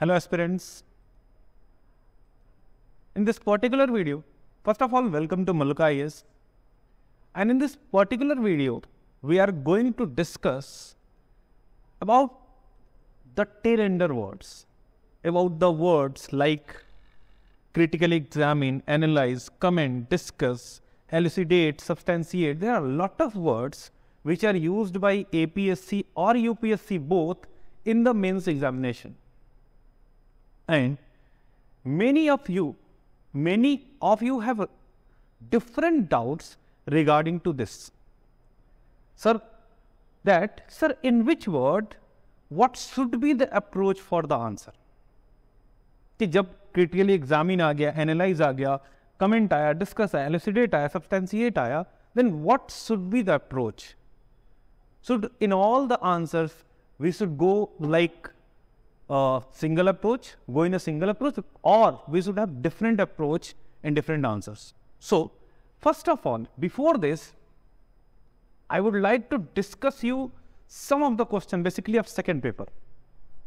Hello aspirants. In this particular video, first of all welcome to Maluka IS. And in this particular video, we are going to discuss about the tail ender words, about the words like critically examine, analyze, comment, discuss, elucidate, substantiate. There are a lot of words which are used by APSC or UPSC both in the mains examination and many of you, many of you have different doubts regarding to this. Sir, that, sir, in which word, what should be the approach for the answer? कि जब critically examine आ गया analyse आ गया comment आया discuss आया elucidate आया substantiate आया then what should be the approach should in all the answers we should go like a single approach, go in a single approach, or we should have different approach and different answers. So, first of all, before this, I would like to discuss you some of the questions, basically of second paper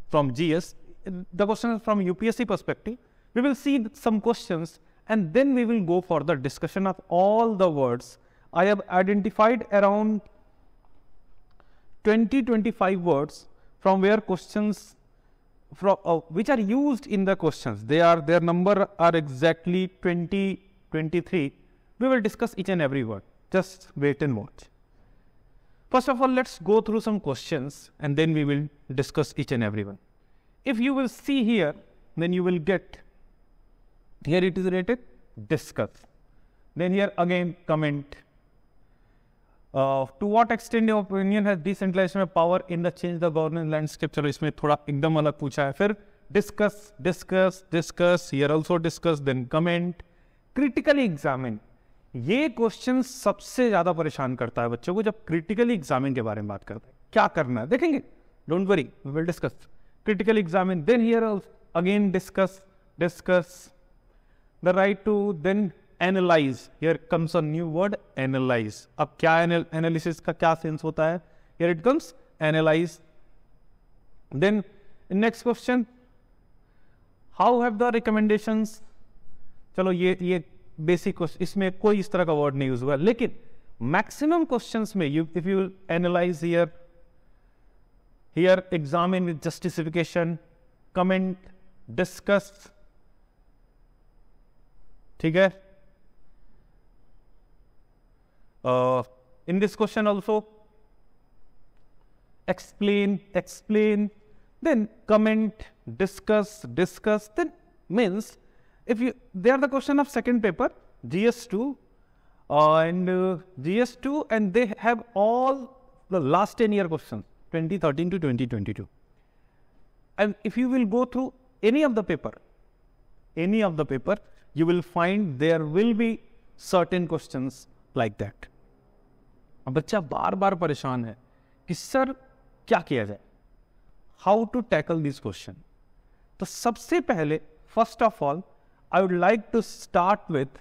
from GS. The question from UPSC perspective. We will see some questions and then we will go for the discussion of all the words. I have identified around 20-25 words from where questions from uh, which are used in the questions they are their number are exactly 20 23 we will discuss each and every one. just wait and watch first of all let's go through some questions and then we will discuss each and every one if you will see here then you will get here it is rated discuss then here again comment Uh, to what extent your opinion has decentralization of power in the change the governance landscape चलो इसमें थोड़ा एकदम अलग पूछा है फिर discuss discuss discuss here also discuss then comment critically examine ये question सबसे ज्यादा परेशान करता है बच्चों को जब क्रिटिकली एग्जामिन के बारे में बात करते हैं क्या करना है देखेंगे don't worry we will discuss critical examine then here again discuss discuss the right to then analyse here comes a new word analyse अब क्या एनालिसिस का क्या सेंस होता है here it comes analyse then next question how have the recommendation चलो ये ये basic इसमें कोई इस तरह का वर्ड नहीं यूज हुआ लेकिन मैक्सिमम क्वेश्चन में you if you analyse here here examine with justification comment discuss ठीक है Uh, in this question also, explain, explain, then comment, discuss, discuss, then means if you, they are the question of second paper, GS2 uh, and uh, GS2 and they have all the last 10 year questions, 2013 to 2022. And if you will go through any of the paper, any of the paper, you will find there will be certain questions like that. और बच्चा बार बार परेशान है कि sir क्या किया जाए how to tackle this question तो सबसे पहले first of all I would like to start with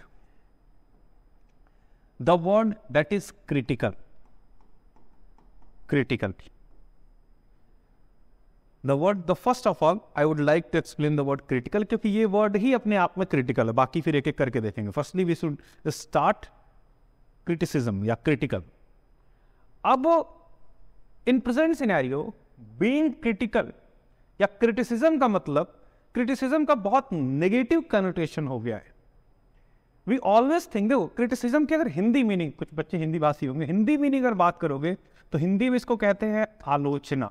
the word that is critical critical the word the first of all I would like to explain the word critical क्योंकि ये word ही अपने आप में critical है बाकी फिर एक एक करके देखेंगे firstly we should start criticism या क्रिटिकल अब in present scenario being critical या क्रिटिसिज्म का मतलब क्रिटिसिज्म का बहुत नेगेटिव कनोटेशन हो गया है वी ऑलवेज थिंक देखो क्रिटिसिज्म की अगर हिंदी मीनिंग कुछ बच्चे हिंदी भाषी होंगे हिंदी मीनिंग अगर बात करोगे तो हिंदी में इसको कहते हैं आलोचना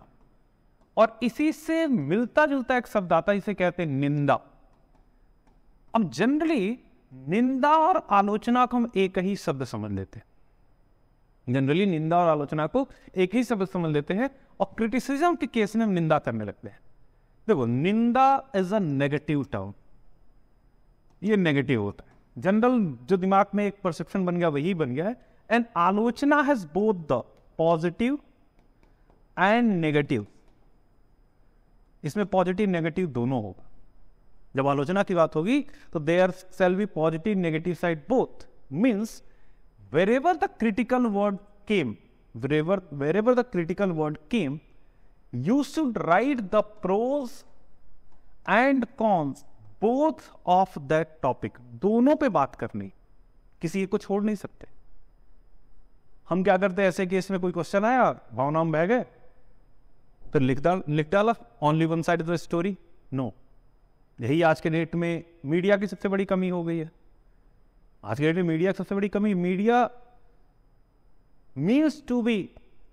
और इसी से मिलता जुलता एक शब्द आता है कहते हैं निंदा अब जनरली निंदा और आलोचना को हम एक ही शब्द समझ लेते हैं जनरली निंदा और आलोचना को एक ही शब्द समझ लेते हैं और क्रिटिसिज्म के केस में हम निंदा करने लगते हैं देखो निंदा इज अ नेगेटिव टर्म ये नेगेटिव होता है जनरल जो दिमाग में एक परसेप्शन बन गया वही बन गया है एंड आलोचना has both the positive and negative इसमें पॉजिटिव नेगेटिव दोनों होगा जब आलोचना की बात होगी तो there shall be positive negative side both means wherever the critical word came wherever wherever the critical word came you should write the pros and cons both of that topic दोनों पे बात करनी किसी को छोड़ नहीं सकते हम क्या करते ऐसे केस में कोई क्वेश्चन आया भावना हम बह गए फिर तो लिख डाल लिख डाला only one side the story no यही आज के डेट में मीडिया की सबसे बड़ी कमी हो गई है आज के डेट में मीडिया की सबसे बड़ी कमी media means to be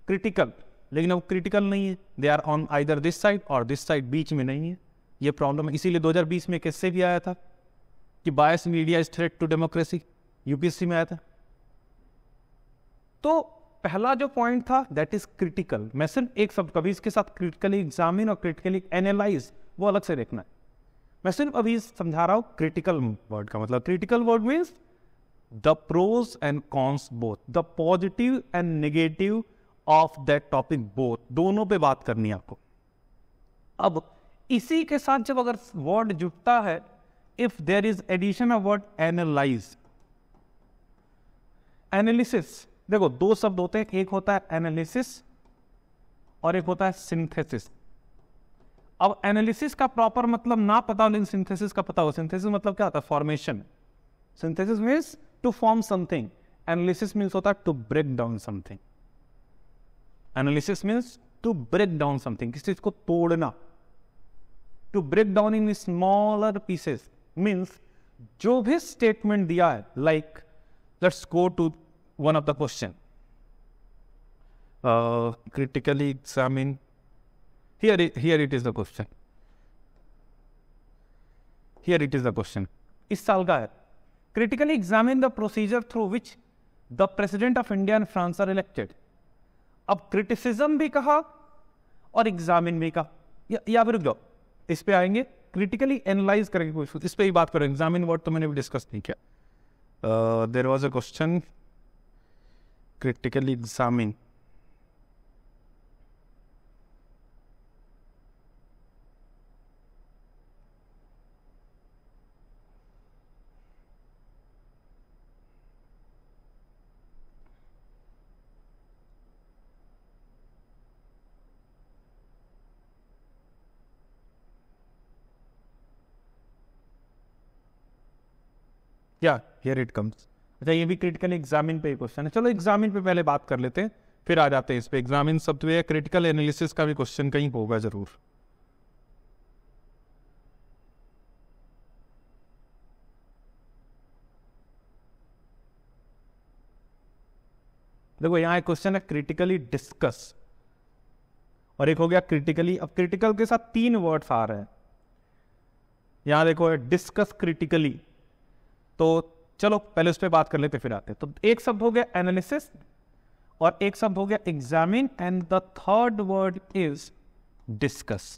critical लेकिन अब क्रिटिकल नहीं है they are on either this side और दिस साइड बीच में नहीं है ये प्रॉब्लम है इसीलिए 2020 में किससे भी आया था कि bias media is threat to democracy UPSC में आया था तो पहला जो पॉइंट था दैट इज क्रिटिकल मैं सिर्फ एक शब्द कभी इसके साथ क्रिटिकली एग्जामिन और क्रिटिकली एनालाइज वो अलग से देखना है मैं सिर्फ अभी समझा रहा हूँ क्रिटिकल वर्ड का मतलब critical word means the pros and cons both the positive and negative of that topic both दोनों पे बात करनी है आपको अब इसी के साथ जब अगर वर्ड जुटता है if there is addition of word analyse analysis देखो दो शब्द होते हैं एक होता है एनालिसिस और एक होता है सिंथेसिस अब एनालिसिस का प्रॉपर मतलब ना पता हो लेकिन सिंथेसिस का पता हो सिंथेसिस मतलब क्या होता है formation synthesis means to form something. Analysis means hota to break down something. Analysis means to break down something. किसी चीज को To break down in smaller pieces means जो भी statement दिया है like let's go to one of the question. Uh, critically examine. Here, here it is the question. Here it is the question. इस साल का है critically examine the procedure through which the president of India and France are elected. अब criticism भी कहा और examine भी कहा या, फिर जाओ इस पर आएंगे क्रिटिकली एनालाइज करेंगे कुछ इस पर ही बात करो एग्जामिन वर्ड तो मैंने भी डिस्कस नहीं किया there was a question critically examine या हेयर इट कम्स अच्छा ये भी क्रिटिकल एग्जामिन पे क्वेश्चन है चलो एग्जामिन पे पहले बात कर लेते हैं फिर आ जाते हैं इस पर एग्जामिन शब्द या क्रिटिकल एनालिसिस का भी क्वेश्चन कहीं होगा जरूर देखो यहां एक क्वेश्चन है क्रिटिकली डिस्कस और एक हो गया क्रिटिकली अब क्रिटिकल के साथ तीन वर्ड्स आ रहे हैं यहां देखो डिस्कस क्रिटिकली तो चलो पहले उस पर बात कर लेते फिर आते तो एक शब्द हो गया एनालिसिस और एक शब्द हो गया examine and the third word is discuss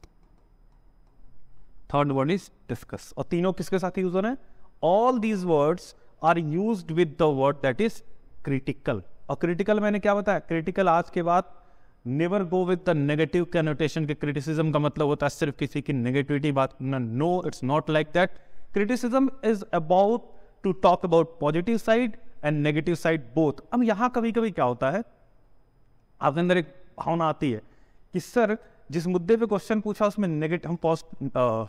third word is discuss और तीनों किसके साथ यूज हो रहे हैं all these words are use with the word that is critical और क्रिटिकल मैंने क्या बताया क्रिटिकल आज के बाद never go with the negative connotation के क्रिटिसिज्म का मतलब होता है सिर्फ किसी की नेगेटिविटी बात करना no it's not like that criticism is about to talk about positive side and negative side both अब यहां कभी कभी क्या होता है आपके अंदर एक भावना आती है कि सर जिस मुद्दे पे क्वेश्चन पूछा उसमें नेगेटिव हम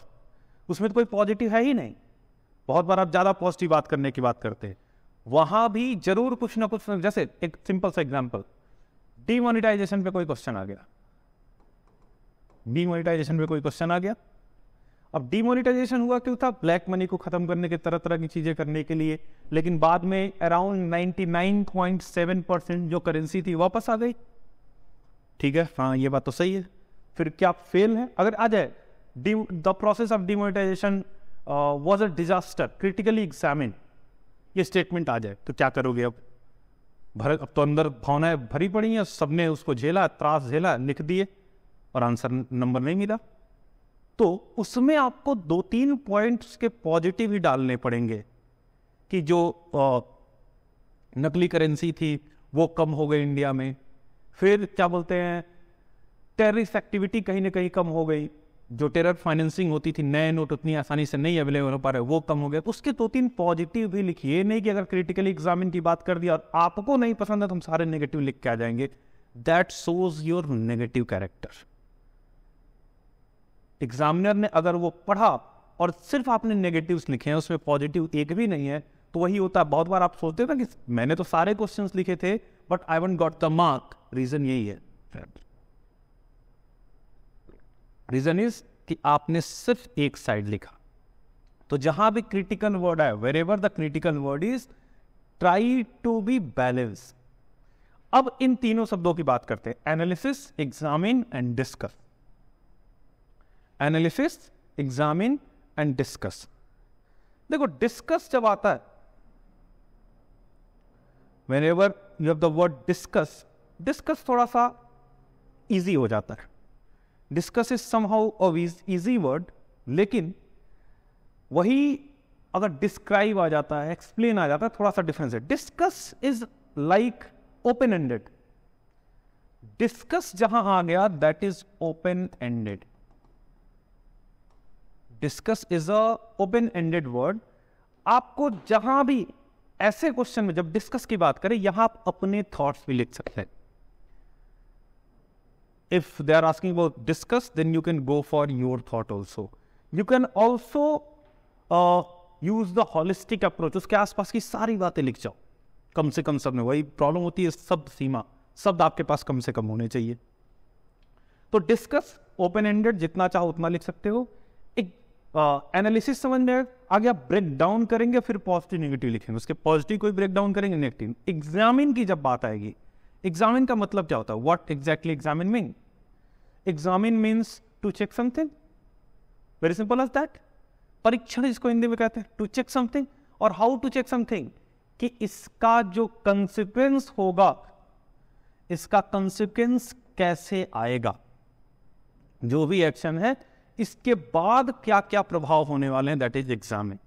उसमें तो कोई पॉजिटिव है ही नहीं बहुत बार आप ज़्यादा पॉजिटिव बात करने की बात करते हैं वहां भी जरूर कुछ ना कुछ जैसे एक सिंपल सा एग्जाम्पल डीमोनिटाइजेशन पे कोई क्वेश्चन आ गया डीमोनिटाइजेशन पे कोई क्वेश्चन आ गया अब डिमोनिटाइजेशन हुआ क्यों था ब्लैक मनी को खत्म करने के तरह तरह की चीजें करने के लिए लेकिन बाद में अराउंड 99.7 परसेंट जो करेंसी थी वापस आ गई ठीक है हाँ ये बात तो सही है फिर क्या फेल है अगर आ जाए the process of demonetisation was a disaster critically examine ये स्टेटमेंट आ जाए तो क्या करोगे अब भर अब तो अंदर भावनाएं भरी पड़ी हैं सबने उसको झेला त्रास झेला लिख दिए और आंसर नंबर नहीं मिला तो उसमें आपको दो तीन पॉइंट्स के पॉजिटिव ही डालने पड़ेंगे कि जो आ, नकली करेंसी थी वो कम हो गई इंडिया में फिर क्या बोलते हैं टेररिस्ट एक्टिविटी कहीं ना कहीं कम हो गई जो टेरर फाइनेंसिंग होती थी नए नोट उतनी आसानी से नहीं अवेलेबल हो पा रहे वो कम हो गया उसके दो तीन पॉजिटिव भी लिखिए नहीं कि अगर क्रिटिकली एग्जामिन की बात कर दिया और आपको नहीं पसंद है तो हम सारे नेगेटिव लिख के आ जाएंगे that shows your negative character examiner ने अगर वो पढ़ा और सिर्फ आपने नेगेटिव्स लिखे हैं उसमें पॉजिटिव एक भी नहीं है तो वही होता है बहुत बार आप सोचते हो ना कि मैंने तो सारे क्वेश्चन लिखे थे but I won't got the mark reason यही है रीजन इज कि आपने सिर्फ एक साइड लिखा तो जहां भी क्रिटिकल वर्ड आए wherever the critical word is try to be balance अब इन तीनों शब्दों की बात करते हैं analysis examine and discuss analysis examine and discuss देखो डिस्कस जब आता है whenever you have the word discuss discuss थोड़ा सा इजी हो जाता है discuss is somehow easy word लेकिन वही अगर डिस्क्राइब आ जाता है एक्सप्लेन आ जाता है थोड़ा सा डिफरेंस है discuss is like open ended discuss जहां आ गया that is open ended discuss is a open ended word आपको जहां भी ऐसे क्वेश्चन में जब डिस्कस की बात करें यहां आप अपने थॉट्स भी लिख सकते हैं if they are asking about discuss, then you can go for your thought also. You can also uh, use the holistic approach. उसके आसपास की सारी बातें लिख जाओ कम से कम सब में वही प्रॉब्लम होती है शब्द सीमा शब्द आपके पास कम से कम होने चाहिए तो डिस्कस ओपन एंडेड जितना चाहो उतना लिख सकते हो एनालिसिस uh, समझ में आगे आप ब्रेक डाउन करेंगे फिर पॉजिटिव नेगेटिव लिखेंगे उसके पॉजिटिव कोई ब्रेक डाउन करेंगे नेगेटिव एग्जामिन की जब बात आएगी एग्जामिन का मतलब क्या होता है what exactly examine mean examine means to check something very simple as that परीक्षण जिसको हिंदी में कहते हैं टू चेक समथिंग और हाउ टू चेक समथिंग कि इसका जो कंसिक्वेंस होगा इसका कंसिक्वेंस कैसे आएगा जो भी एक्शन है इसके बाद क्या क्या प्रभाव होने वाले हैं दैट इज एग्जामिंग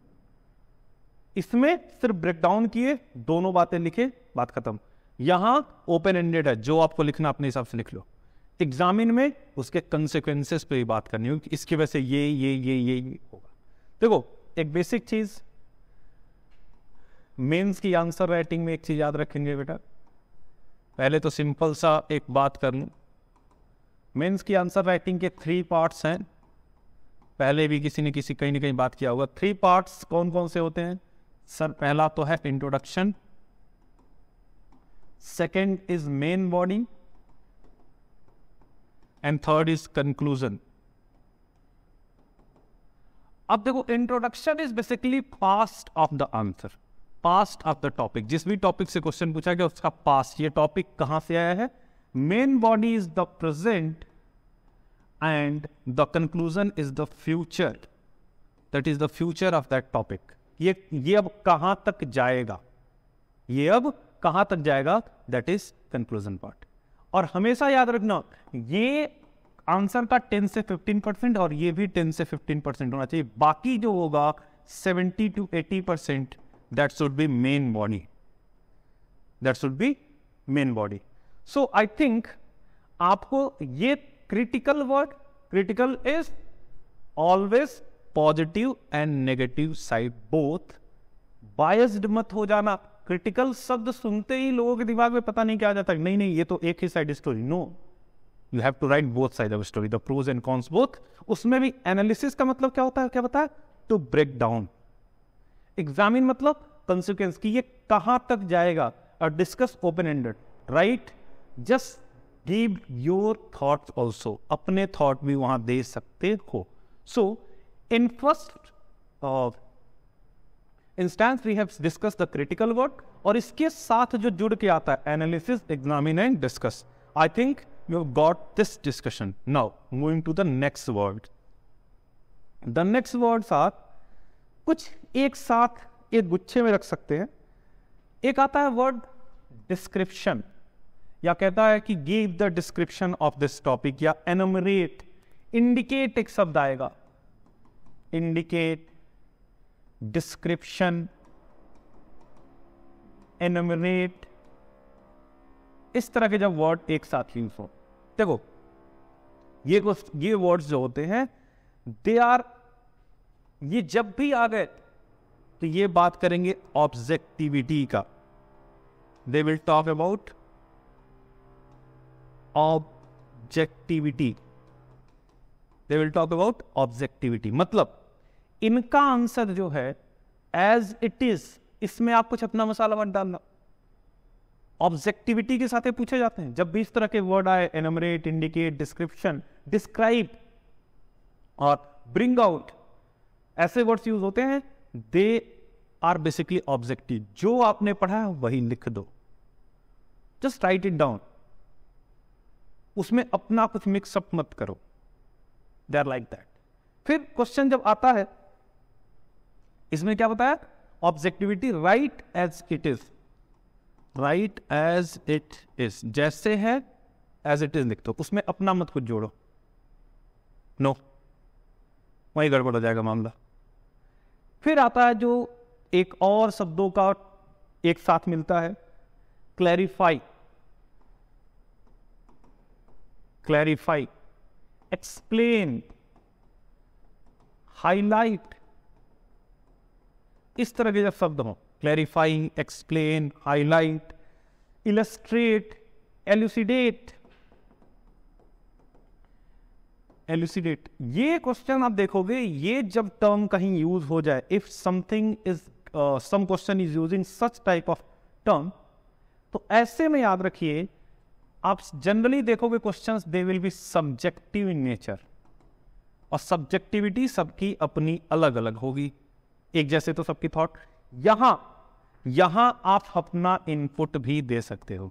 इसमें सिर्फ ब्रेकडाउन किए दोनों बातें लिखे बात खत्म यहां ओपन एंडेड है जो आपको लिखना अपने हिसाब से लिख लो एग्जामिन में उसके कंसिक्वेंसेस पे ही बात करनी होगी इसकी वजह से ये ये ये ये होगा देखो एक बेसिक चीज मेंस की आंसर राइटिंग में एक चीज याद रखेंगे बेटा पहले तो सिंपल सा एक बात कर लूँ मेंस की आंसर राइटिंग के थ्री पार्ट्स हैं पहले भी किसी ने किसी कहीं ना कहीं बात किया होगा थ्री पार्ट्स कौन कौन से होते हैं सर पहला तो है introduction second is main body and third is conclusion अब देखो introduction is basically past of the answer past of the topic जिस भी टॉपिक से क्वेश्चन पूछा गया उसका पास्ट ये टॉपिक कहां से आया है main body is the present and the conclusion is the future that is the future of that topic ye ye ab kahan tak jayega ye ab कहाँ तक जाएगा दैट इज कंक्लूजन पार्ट और हमेशा याद रखना ये आंसर का 10 से 15 परसेंट और ये भी 10 से 15 परसेंट होना चाहिए बाकी जो होगा 70 to 80 percent that should be main body that should be main body so I think आपको ये critical word critical is always positive and negative side both biased मत हो जाना क्रिटिकल शब्द सुनते ही लोगों के दिमाग में पता नहीं क्या आ जाता नहीं नहीं ये तो एक ही side story no you have to write both side of story the pros and cons both उसमें भी एनालिसिस का मतलब क्या होता है क्या बताया टू ब्रेक डाउन एग्जामिन मतलब कंसिक्वेंस की ये कहां तक जाएगा और discuss open ended right just give your thought also अपने थॉट भी वहां दे सकते हो so in first instance we have discuss the critical work और इसके साथ जो जुड़ के आता है analysis examine and discuss I think you got this discussion now moving to the next word the next word साथ कुछ एक साथ एक गुच्छे में रख सकते हैं एक आता है वर्ड डिस्क्रिप्शन या कहता है कि give the description of this topic या एनमरेट इंडिकेट एक शब्द आएगा इंडिकेट डिस्क्रिप्शन एनमरेट इस तरह के जब वर्ड एक साथ यूज हो देखो ये ये वर्ड्स जो होते हैं दे आर ये जब भी आ गए तो ये बात करेंगे ऑब्जेक्टिविटी का they will talk about objectivity they will talk about objectivity मतलब इनका आंसर जो है एज इट इज इसमें आप कुछ अपना मसाला मत डालना ऑब्जेक्टिविटी के साथ पूछे जाते हैं जब भी इस तरह के वर्ड आए एनमरेट इंडिकेट डिस्क्रिप्शन डिस्क्राइब और ब्रिंग आउट ऐसे वर्ड्स यूज होते हैं दे आर बेसिकली ऑब्जेक्टिव जो आपने पढ़ा है वही लिख दो जस्ट राइट इट डाउन उसमें अपना कुछ मिक्सअप मत करो दे आर लाइक दैट फिर क्वेश्चन जब आता है इसमें क्या बताया objectivity right as it is right as it is जैसे है एज इट इज लिख दो उसमें अपना मत कुछ जोड़ो नो no. वहीं गड़बड़ हो जाएगा मामला फिर आता है जो एक और शब्दों का एक साथ मिलता है क्लैरिफाई clarify, explain, highlight. इस तरह के जब शब्द हों clarifying explain highlight illustrate elucidate elucidate ये क्वेश्चन आप देखोगे ये जब टर्म कहीं यूज हो जाए if something is some question is using such type of term तो ऐसे में याद रखिए आप जनरली देखोगे question they will be subjective in nature और सब्जेक्टिविटी सबकी अपनी अलग अलग होगी एक जैसे तो सबकी थॉट यहां यहां आप अपना इनपुट भी दे सकते हो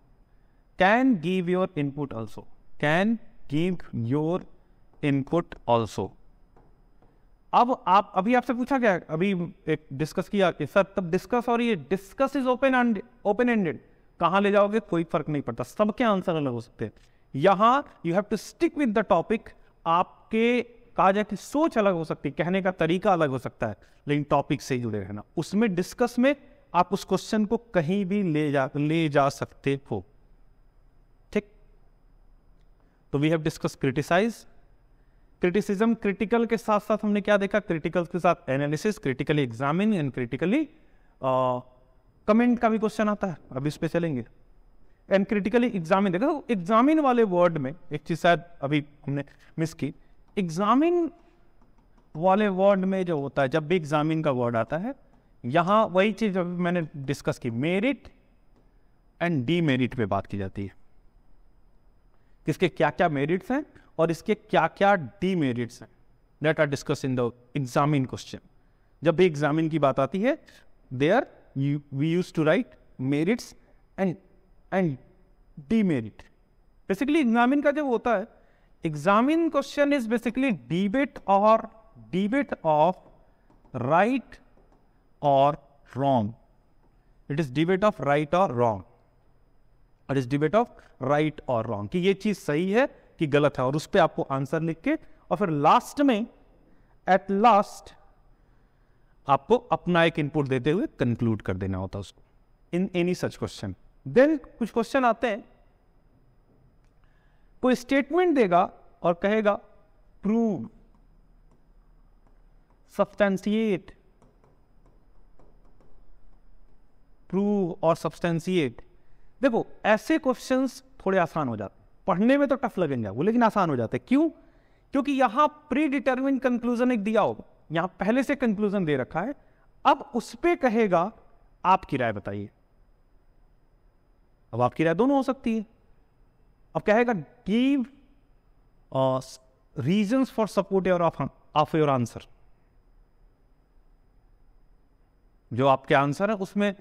can give your input also can give your input also अब आप अभी आपसे पूछा गया अभी एक डिस्कस किया कि सर तब डिस्कस और ये discuss is open open ended कहाँ ले जाओगे कोई फर्क नहीं पड़ता सबके आंसर अलग हो सकते हैं यहाँ you have to stick with the topic आपके कहा जाए कि सोच अलग हो सकती है कहने का तरीका अलग हो सकता है लेकिन टॉपिक से ही जुड़े रहना उसमें डिस्कस में आप उस क्वेश्चन को कहीं भी ले जा ले जा सकते हो ठीक तो we have discuss criticize criticism critical के साथ साथ हमने क्या देखा क्रिटिकल के साथ analysis critically examine and critically comment का भी क्वेश्चन आता है अब इस पर चलेंगे एंड क्रिटिकली एग्जामिन देखो एग्जामिन वाले वर्ड में एक चीज शायद अभी हमने मिस की एग्जामिन वाले वर्ड में जो होता है जब भी एग्जामिन का वर्ड आता है यहां वही चीज मैंने डिस्कस की मेरिट एंड डीमेरिट पे बात की जाती है किसके क्या क्या मेरिट्स हैं और इसके क्या क्या डीमेरिट्स हैं let are discuss in the examine question जब भी एग्जामिन की बात आती है there you, we used to write merits and and demerit. Basically, examine का जो होता है examine question is basically debate or debate of right or wrong. It is debate of right or wrong. It is debate of right or wrong. कि ये चीज सही है कि गलत है और उस पर आपको आंसर लिख के और फिर लास्ट में एट लास्ट आपको अपना एक इनपुट देते हुए कंक्लूड कर देना होता है उसको in any such question then कुछ क्वेश्चन आते हैं कोई स्टेटमेंट देगा और कहेगा प्रूव सब्सटेंशिएट प्रूव और सब्सटेंशिएट देखो ऐसे क्वेश्चंस थोड़े आसान हो जाते पढ़ने में तो टफ लगेंगे वो लेकिन आसान हो जाते क्यों क्योंकि यहां प्री डिटर्मिन कंक्लूजन एक दिया होगा यहां पहले से कंक्लूजन दे रखा है अब उस पर कहेगा आपकी राय बताइए अब आपकी राय दोनों हो सकती है अब कहेगा give reason for support your of your answer जो आपके आंसर है उसमें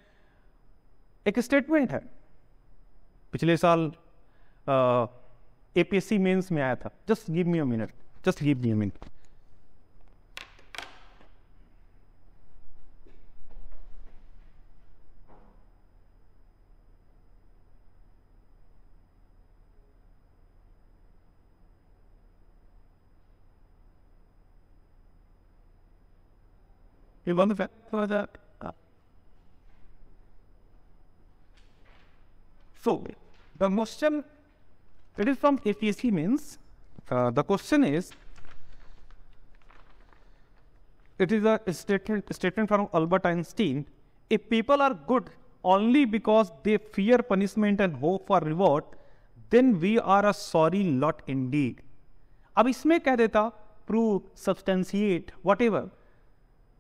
एक स्टेटमेंट है पिछले साल एपीएससी मेंस में आया था just give me a minute just give me a minute You want to for that? Ah. So, the question, it is from APC means, uh, the question is, it is a statement, statement from Albert Einstein, if people are good only because they fear punishment and hope for reward, then we are a sorry lot indeed. अब इसमें कह prove, substantiate, whatever.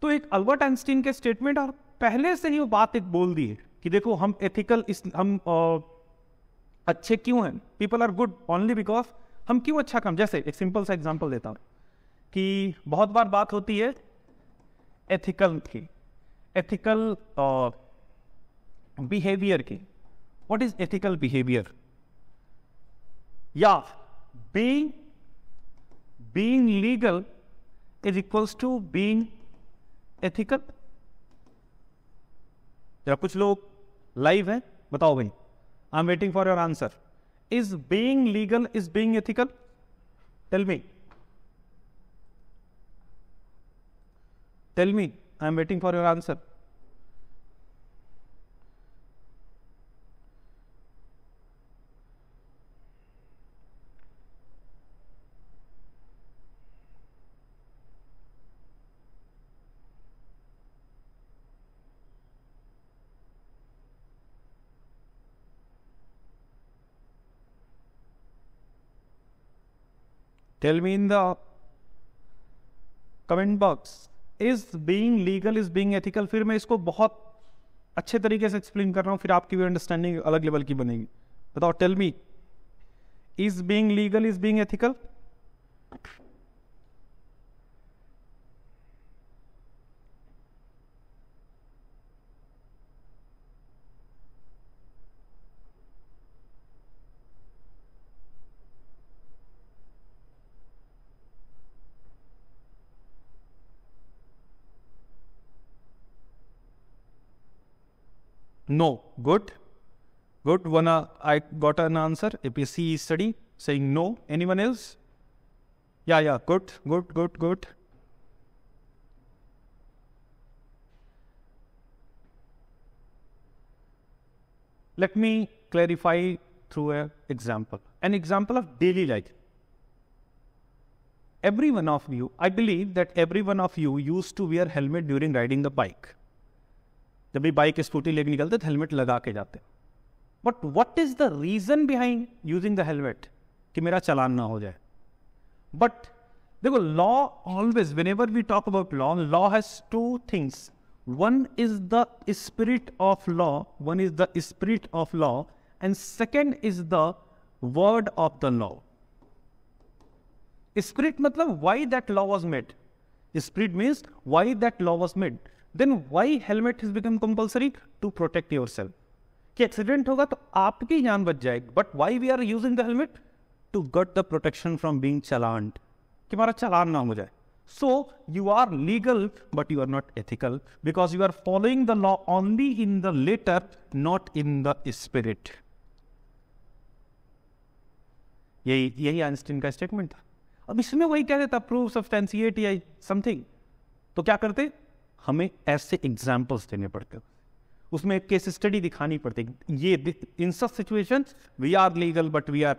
तो एक Albert Einstein के statement और पहले से ही वो बात एक बोल दी है कि देखो हम एथिकल इस हम आ, अच्छे क्यों हैं people are good only because हम क्यों अच्छा काम जैसे एक सिंपल सा एग्जाम्पल देता हूँ कि बहुत बार बात होती है एथिकल की एथिकल बिहेवियर की वॉट इज एथिकल बिहेवियर या being being legal is equals to being ethical जरा कुछ लोग लाइव हैं बताओ भाई I am waiting for your answer is being legal is being ethical tell me tell me I am waiting for your answer tell me in the comment box is being legal is being ethical फिर मैं इसको बहुत अच्छे तरीके से explain कर रहा हूं फिर आपकी भी अंडरस्टैंडिंग अलग लेवल की बनेगी बताओ tell me is being legal is being ethical no. Good. Good. One, uh, I got an answer. APC study saying no. Anyone else? Yeah, yeah. Good, good, good, good. Let me clarify through an example. An example of daily life. Every one of you, I believe that every one of you used to wear helmet during riding the bike. जब भी bike scooty लेके निकलते तो helmet लगा के जाते but what is the reason behind using the helmet कि मेरा चलान ना हो जाए बट देखो law always whenever we talk about law law has two things one is the spirit of law one is the spirit of law and second is the word of the law spirit मतलब why that law was made spirit means why that law was made then why helmet is become compulsory to protect yourself कि accident होगा तो आपकी जान बच जाएगी but why we are using the helmet to get the protection from being challan कि हमारा चलान ना हो जाए so you are legal but you are not ethical because you are following the law only in the letter not in the spirit यही यही Einstein का statement था अब इसमें वही कह देता ऑफ सब्सटेंसिएट या समथिंग तो क्या करते हमें ऐसे एग्जाम्पल्स देने पड़ते हैं उसमें एक केस स्टडी दिखानी पड़ती ये इन सब situation we are legal but we are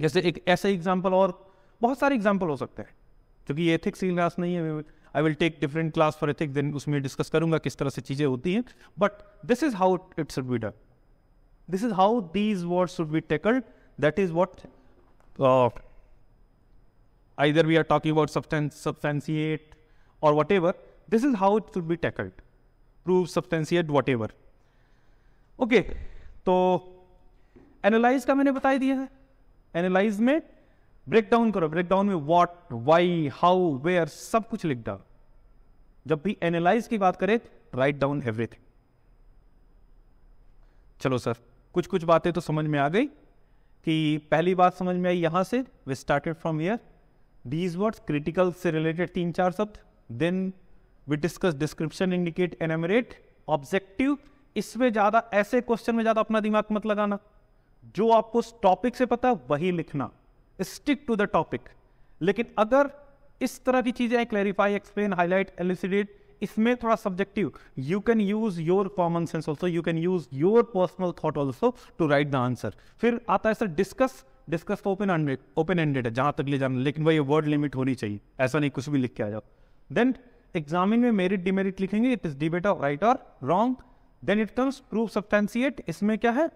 जैसे एक ऐसा एग्जाम्पल और बहुत सारे एग्जाम्पल हो सकते हैं क्योंकि ये एथिक्स की क्लास नहीं है I will take different class for ethics then उसमें डिस्कस करूंगा किस तरह से चीज़ें होती हैं but this is how it should be done this is how these word should be tackled that is what I either we are talking about substance substantiate और whatever This is how it will be tackled. Prove, substantiate, whatever. Okay तो analyse का मैंने बता दिया है analyse में break down करो break down में वॉट वाई हाउ वेयर सब कुछ लिख डाल जब भी एनालाइज की बात करें राइट डाउन एवरीथिंग चलो सर कुछ कुछ बातें तो समझ में आ गई कि पहली बात समझ में आई यहां से we started from here these words critical से रिलेटेड तीन चार शब्द then we discuss description indicate enumerate objective इसमें ज्यादा ऐसे क्वेश्चन में ज्यादा अपना दिमाग मत लगाना जो आपको उस टॉपिक से पता वही लिखना स्टिक टू द टॉपिक लेकिन अगर इस तरह की चीजें क्लैरिफाई एक्सप्लेन हाईलाइट एलिसिडेट इसमें थोड़ा subjective you can use your common sense also you can use your personal thought also to write the answer फिर आता है सर डिस्कस डिस्कस तो ओपन ओपन एंडेड है जहां तक ले जाना लेकिन भाई वर्ड लिमिट होनी चाहिए ऐसा नहीं कुछ भी लिख के आ जाओ देन एग्जामिन में मेरिट डिमेरिट लिखेंगे it is debate of right और wrong then it comes proof substantiate इसमें क्या है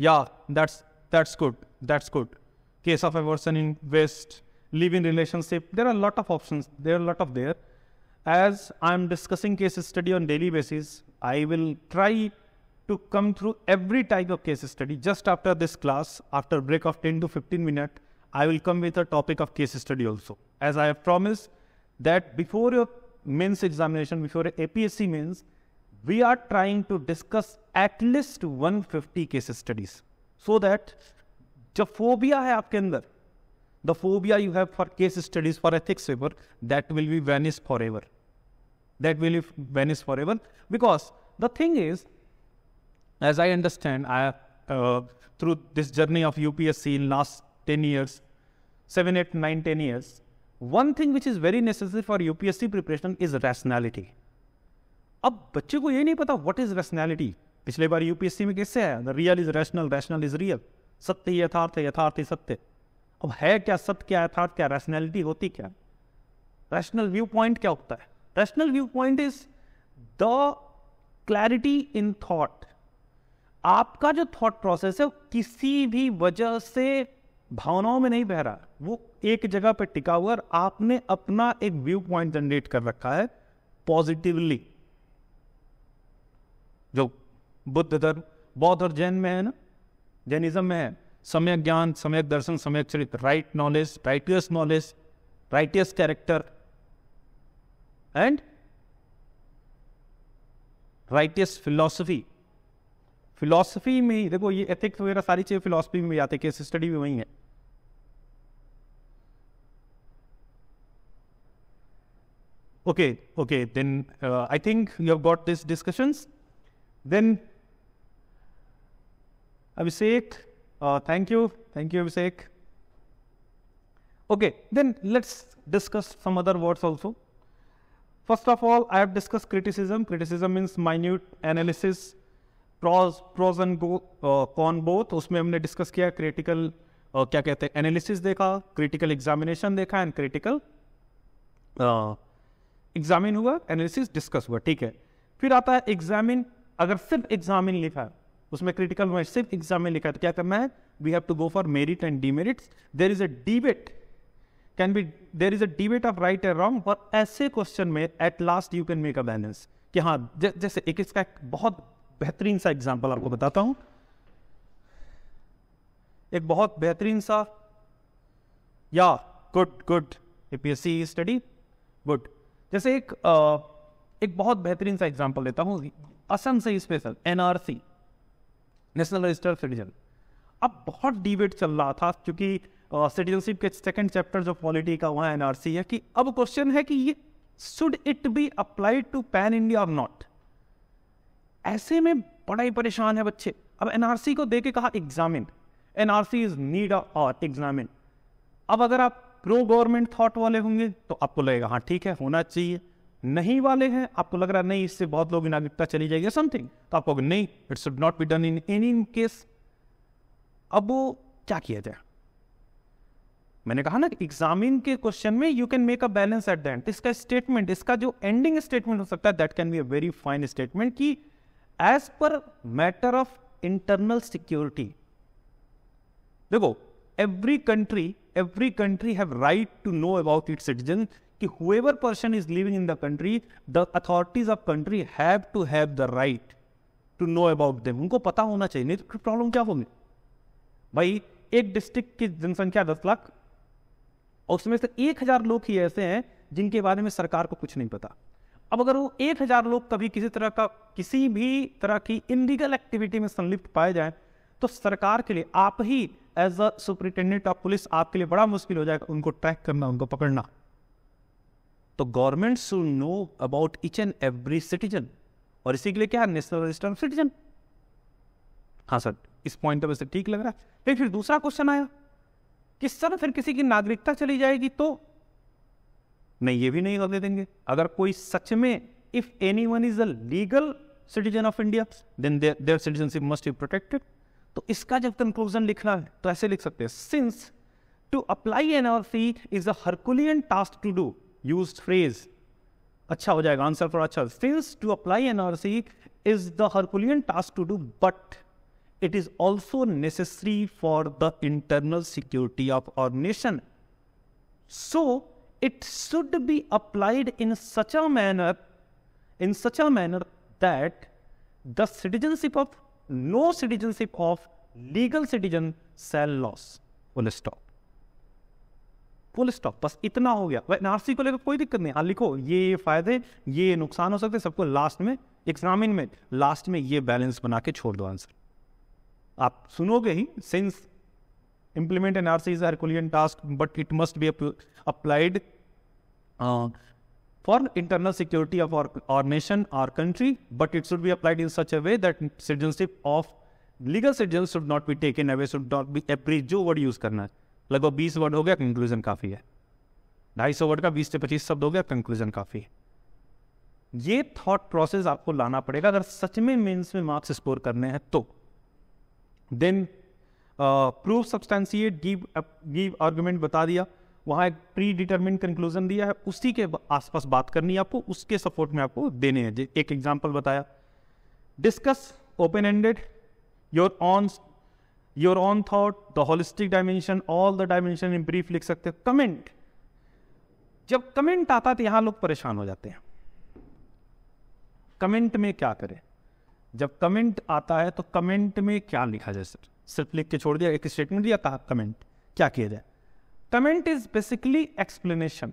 या that's that's good that's good case of aversion in West live in relationship there are lot of option there are lot of there as I am discussing case study on daily basis I will try to come through every type of case study just after this class after break of ten to fifteen minute I will come with a topic of case study also as I have promised, that before your mains examination, before your APSC mains, we are trying to discuss at least 150 case studies. So that the phobia hai aapke andar, the phobia you have for case studies for ethics paper, that will be vanished forever. That will be vanished forever. Because the thing is, as I understand, uh, through this journey of UPSC in last 10 years, 7, 8, 9, 10 years, one thing which is very necessary for UPSC preparation is rationality अब बच्चे को ये नहीं पता what is rationality पिछले बार UPSC में किससे है the real is rational rational is real सत्य यथार्थ यथार्थ सत्य अब है क्या सत्य क्या यथार्थ क्या रैशनैलिटी होती क्या रैशनल व्यू पॉइंट क्या होता है rational viewpoint is the clarity in thought आपका जो थॉट प्रोसेस है किसी भी वजह से भावनाओं में नहीं बह रहा वो एक जगह पर टिका हुआ और आपने अपना एक व्यू पॉइंट जनरेट कर रखा है पॉजिटिवली जो बुद्ध धर्म बौद्ध और जैन में है ना जैनिज्म में है सम्यक ज्ञान सम्यक दर्शन सम्यक चरित्र right knowledge righteous knowledge righteous character and righteous philosophy Philosophy, में ही देखो ये एथिक्स वगैरह सारी चीज़ें फिलॉसफी में भी आते केस स्टडी भी okay okay then uh, i think you have got these discussions then abhishek uh, thank you thank you abhishek okay then let's discuss some other words also first of all i have discussed criticism criticism means minute analysis pros pros and con both उसमें हमने discuss किया critical uh, क्या कहते हैं analysis देखा critical examination देखा and critical examine हुआ analysis discuss हुआ ठीक है फिर आता है एग्जामिन अगर सिर्फ एग्जामिन लिखा उसमें क्रिटिकल में सिर्फ एग्जामिन लिखा है तो क्या करना है we have to go for merit and demerits there is a debate can be there is a debate of right and wrong और ऐसे क्वेश्चन में at last you can make a balance कि हाँ जैसे एक इसका एक बहुत बेहतरीन सा एग्जाम्पल आपको बताता हूं एक बहुत बेहतरीन सा या good good APSC study good जैसे एक एक बहुत बेहतरीन सा एग्जाम्पल लेता हूं असम से special NRC national register citizen अब बहुत डिबेट चल रहा था क्योंकि सिटीजनशिप के सेकंड चैप्टर जो पॉलिटी का वहाँ एनआरसी है कि अब क्वेश्चन है कि ये should it be applied to pan India और नॉट ऐसे में बड़ा ही परेशान है बच्चे अब एनआरसी को दे के कहा एग्जामिन एनआरसी इज नीड और एग्जामिन अब अगर आप प्रो गवर्नमेंट थॉट वाले होंगे तो आपको लगेगा हाँ ठीक है होना चाहिए नहीं वाले हैं आपको लग रहा है नहीं इससे बहुत लोग नागरिकता चली जाएगी समथिंग तो आपको नहीं it should not be done in any case अब वो क्या किया जाए मैंने कहा ना एग्जामिन के क्वेश्चन में you can make a balance at the end इसका स्टेटमेंट इसका जो एंडिंग स्टेटमेंट हो सकता है that can be a very fine statement कि as per matter of internal security देखो every country every country have right to know about it citizen कि whoever person is living in the country the authorities of country have to have the right to know about them उनको पता होना चाहिए नहीं तो problem क्या होगी भाई एक डिस्ट्रिक्ट की जनसंख्या दस लाख और उसमें से एक हजार लोग ही ऐसे हैं जिनके बारे में सरकार को कुछ नहीं पता अब अगर वो एक हजार लोग कभी किसी तरह का किसी भी तरह की इनलीगल एक्टिविटी में संलिप्त पाए जाए तो सरकार के लिए आप ही as a superintendent of police आपके लिए बड़ा मुश्किल हो जाएगा उनको ट्रैक करना उनको पकड़ना तो government should know about each and every citizen और इसी के लिए क्या नेशनल रजिस्टर ऑफ सिटीजन हाँ सर इस पॉइंट ऑफ से ठीक लग रहा है लेकिन फिर दूसरा क्वेश्चन आया कि सर फिर किसी की नागरिकता चली जाएगी तो नहीं ये भी नहीं करने देंगे अगर कोई सच में if anyone is a legal citizen of India then their citizenship must be protected तो इसका जब कंक्लूजन लिखना है तो ऐसे लिख सकते हैं since to apply N R C is a herculean task to do use phrase अच्छा हो जाएगा आंसर फॉर अच्छा since to apply N R C is the herculean task to do but it is also necessary for the internal security of our nation so it should be applied in such a manner in such a manner that the citizenship of no citizenship of legal citizen shall loss full stop full stop बस इतना हो गया वह NRC को लेकर कोई दिक्कत नहीं हाँ लिखो ये फायदे ये नुकसान हो सकते सबको लास्ट में एग्जामिन में लास्ट में ये बैलेंस बना के छोड़ दो आंसर आप सुनोगे ही since Implement an RC is a Herculean task, but it must be applied uh, for internal security of our, our nation, our country, but it should be applied in such a way that citizenship of legal citizens should not be taken away, should not be average जो word use करना है लगभग बीस word हो गया conclusion काफ़ी है ढाई सौ वर्ड का बीस से पच्चीस शब्द हो गया कंक्लूजन काफ़ी है ये थॉट प्रोसेस आपको लाना पड़ेगा अगर सच में मेंस में मार्क्स स्कोर करने हैं तो then proof substantiate give give argument बता दिया वहाँ एक प्री डिटर्मिन कंक्लूजन दिया है उसी के आसपास बात करनी है आपको उसके सपोर्ट में आपको देने हैं एक एग्जाम्पल बताया discuss open ended your own your own thought the holistic dimension all the dimension in brief लिख सकते हो कमेंट जब कमेंट आता है तो यहाँ लोग परेशान हो जाते हैं कमेंट में क्या करें जब कमेंट आता है तो कमेंट में क्या लिखा जाए सर सिर्फ लिख के छोड़ दिया एक स्टेटमेंट दिया कहा कमेंट क्या किया जाए comment is basically explanation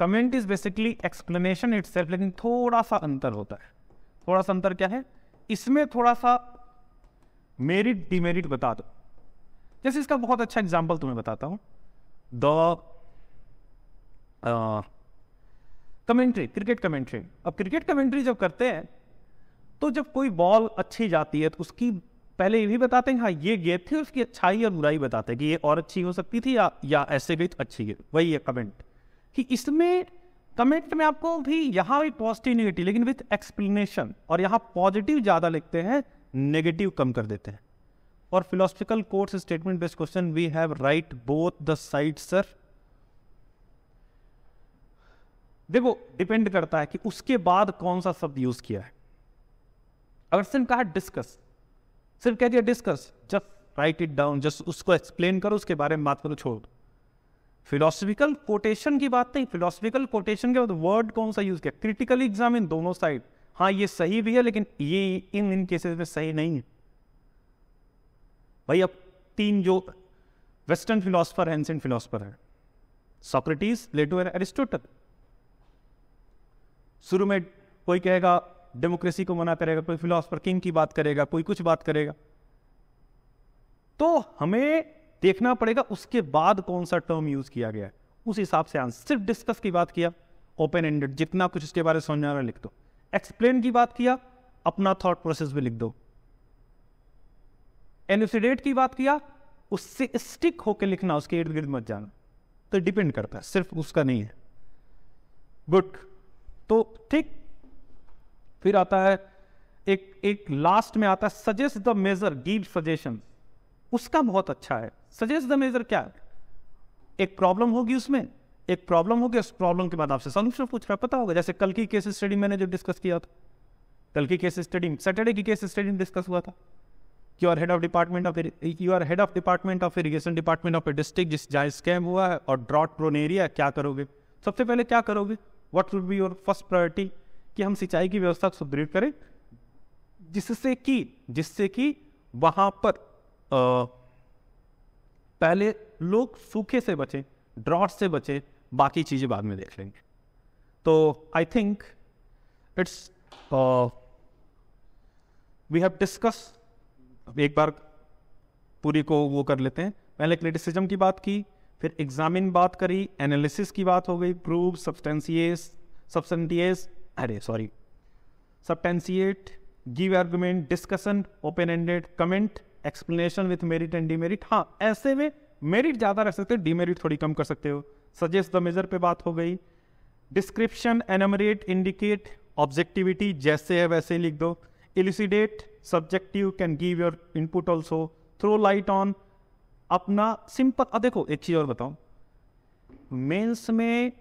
comment is basically explanation itself लेकिन थोड़ा सा अंतर होता है थोड़ा सा अंतर क्या है इसमें थोड़ा सा मेरिट डिमेरिट बता दो जैसे इसका बहुत अच्छा एग्जाम्पल तुम्हें बताता हूं द कमेंट्री क्रिकेट कमेंट्री अब क्रिकेट कमेंट्री जब करते हैं तो जब कोई बॉल अच्छी जाती है तो उसकी पहले ये भी बताते हैं हाँ ये गेत थी उसकी अच्छाई और बुराई बताते हैं कि ये और अच्छी हो सकती थी या या ऐसे भी तो अच्छी है वही है कमेंट कि इसमें कमेंट में आपको भी यहाँ भी पॉजिटिव निगेटिव लेकिन विथ एक्सप्लेनेशन और यहाँ पॉजिटिव ज़्यादा लिखते हैं नेगेटिव कम कर देते हैं और philosophical course statement based question we have write both the side sir देखो डिपेंड करता है कि उसके बाद कौन सा शब्द यूज किया है अगर कहा डिस्कस सिर्फ कह दिया discuss just write it down just उसको एक्सप्लेन करो उसके बारे में बात करो छोड़ दो फिलोसफिकल कोटेशन की बात नहीं फिलोसफिकल कोटेशन के बाद वर्ड कौन सा यूज किया क्रिटिकली एग्जामिन दोनों साइड हाँ ये सही भी है लेकिन ये इन इन केसेस में सही नहीं है भाई अब तीन जो वेस्टर्न फिलोसफर हैं एंसेंट फिलोसफर है सॉक्रेटिस लेटो एंड एरिस्टोटल शुरू में कोई कहेगा डेमोक्रेसी को मना करेगा कोई फिलोसफर किंग की बात करेगा कोई कुछ बात करेगा तो हमें देखना पड़ेगा उसके बाद कौन सा टर्म यूज किया गया है उस हिसाब से आंसर सिर्फ डिस्कस की बात किया ओपन एंडेड जितना कुछ इसके बारे में समझाना लिख दो एक्सप्लेन की बात किया अपना थॉट प्रोसेस भी लिख दो एनुसिडेट की बात किया उससे स्टिक होकर लिखना उसके इर्द गिर्द मत जाना तो डिपेंड करता है सिर्फ उसका नहीं है गुड तो ठीक फिर आता है एक एक लास्ट में आता है suggest the major give suggestion उसका बहुत अच्छा है सजेस्ट द मेजर क्या है एक प्रॉब्लम होगी उसमें एक प्रॉब्लम होगी उस प्रॉब्लम के बाद आपसे सोल्यूशन पूछ रहा है पता होगा जैसे कल की केस स्टडी मैंने जो डिस्कस किया था कल की केस स्टडी सैटरडे की केस स्टडी डिस्कस हुआ था you are head of department of you are head of department of irrigation department of a district जिस जहाँ स्कैम हुआ है और ड्रॉट प्रोन एरिया क्या करोगे सबसे पहले क्या करोगे what would be your first priority कि हम सिंचाई की व्यवस्था को सुदृढ़ करें जिससे कि जिससे कि वहां पर आ, पहले लोग सूखे से बचे ड्रॉट से बचे बाकी चीज़ें बाद में देख लेंगे तो I think it's we have discuss एक बार पूरी को वो कर लेते हैं पहले क्रिटिसिज्म की बात की फिर एग्जामिन बात करी एनालिसिस की बात हो गई प्रूव सब्सटेंसिएस सब्सटेंटिएस अरे sorry substantiate give argument discussion open ended comment explanation with merit and demerit हाँ ऐसे में मेरिट ज़्यादा रख सकते हो डीमेरिट थोड़ी कम कर सकते हो सजेस्ट द मेजर पे बात हो गई डिस्क्रिप्शन एनमरेट इंडिकेट ऑब्जेक्टिविटी जैसे है वैसे लिख दो elucidate subjective can give your input also throw light on अपना सिंपल देखो एक चीज़ और बताओ मेंस में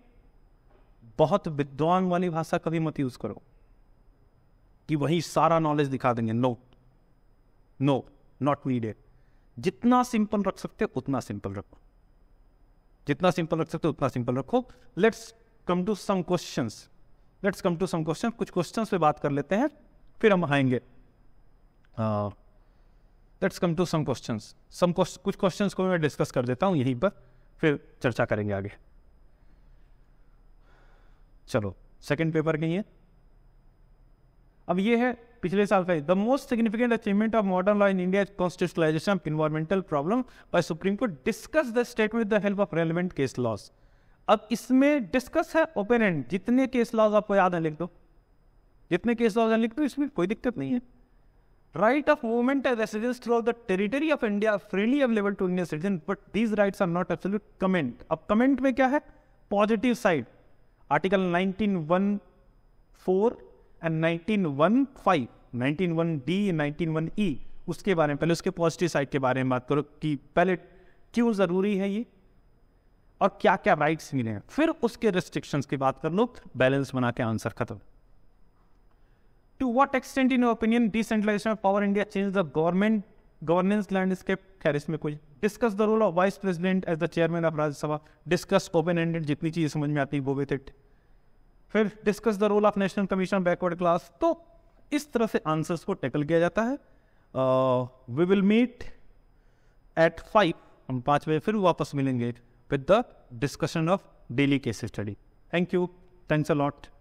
बहुत विद्वान वाली भाषा कभी मत यूज करो कि वही सारा नॉलेज दिखा देंगे नो नो नॉट नीडेड जितना सिंपल रख सकते उतना सिंपल रखो जितना सिंपल रख सकते उतना सिंपल रखो let's come to some question let's come to some question कुछ क्वेश्चन पे बात कर लेते हैं फिर हम आएंगे let's come to some question some कुछ क्वेश्चन को मैं डिस्कस कर देता हूँ यहीं पर फिर चर्चा करेंगे आगे चलो सेकेंड पेपर कहीं है अब ये है पिछले साल का the most significant achievement of modern law in India constitutionalization of environmental problem by supreme court discuss the state with the help of relevant case laws अब इसमें डिस्कस है ओपन एंड जितने केस लॉज आपको याद है लिख दो जितने केस लॉज लिख दो इसमें कोई दिक्कत नहीं है right of movement as residence through the territory of India are freely available to Indian citizens, but these rights are not absolute. Comment. अब कमेंट में क्या है? Positive side article 1914 and 1915 1901 D 1901 E उसके बारे में पहले उसके पॉजिटिव साइड के बारे में बात करो कि पहले क्यों ज़रूरी है ये और क्या क्या राइट्स मिले हैं फिर उसके रिस्ट्रिक्शंस की बात कर लो बैलेंस बना के आंसर खत्म to what extent in opinion decentralization of power India change the government governance landscape खैर इसमें कुछ discuss the role of vice president as the chairman of Rajya Sabha discuss open ended जितनी चीजें समझ में आती है वो विथ इट फिर discuss the role of national commission backward class तो इस तरह से आंसर्स को टैकल किया जाता है we will meet at five हम पाँच बजे फिर वापस मिलेंगे with the discussion of daily case study thank you thanks a lot